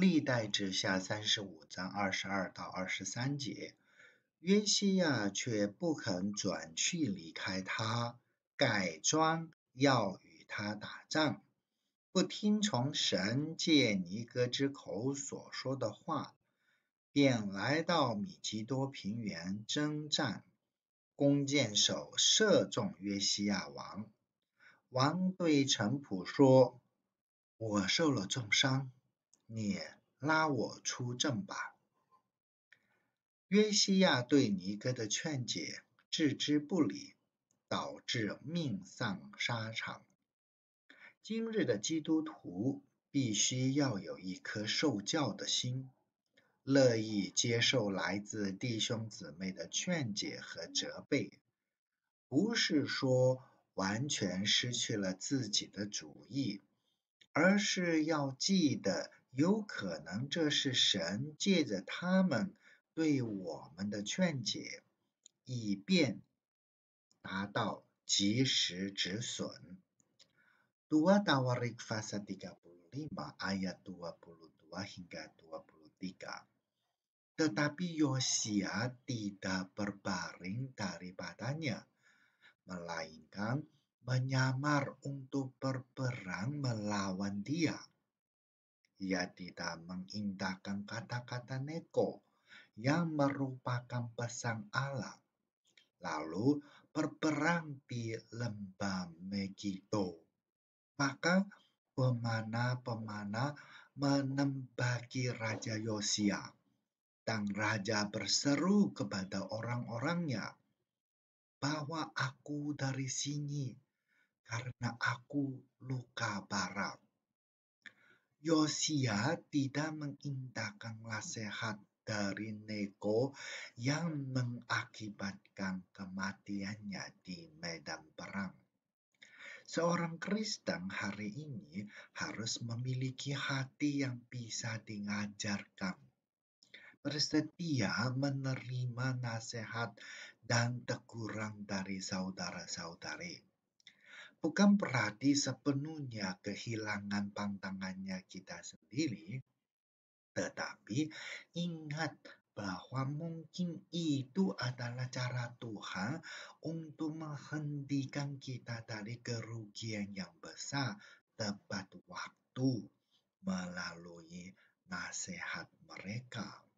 历代之下三十五章二十二到二十三节，约西亚却不肯转去离开他，改装要与他打仗，不听从神借尼哥之口所说的话，便来到米吉多平原征战，弓箭手射中约西亚王，王对臣仆说：“我受了重伤。”你拉我出阵吧！约西亚对尼哥的劝解置之不理，导致命丧沙场。今日的基督徒必须要有一颗受教的心，乐意接受来自弟兄姊妹的劝解和责备，不是说完全失去了自己的主意，而是要记得。有可能这是神借着他们对我们的劝解，以便达到及时止损。Dua tawarikfasa tiga puluh lima ayat dua puluh dua hingga dua puluh tiga. Tetapi Yosia tidak berbaring dari p a d a n y a melainkan menyamar untuk berperang melawan dia. ia tidak mengindahkan kata-kata Neko yang merupakan pesan Allah. Lalu berperang di lembah Megiddo. Maka pemana-pemana menembaki Raja Yosia. Dan Raja berseru kepada orang-orangnya bahwa aku dari sini karena aku luka barat Yosia tidak mengindahkan nasihat dari Neko yang mengakibatkan kematiannya di medan perang. Seorang Kristen hari ini harus memiliki hati yang bisa diajarkan. Bersedia menerima nasihat dan teguran dari saudara-saudari bukan berarti sepenuhnya kehilangan pantangannya kita sendiri, tetapi ingat bahwa mungkin itu adalah cara Tuhan untuk menghentikan kita dari kerugian yang besar tepat waktu melalui nasihat mereka.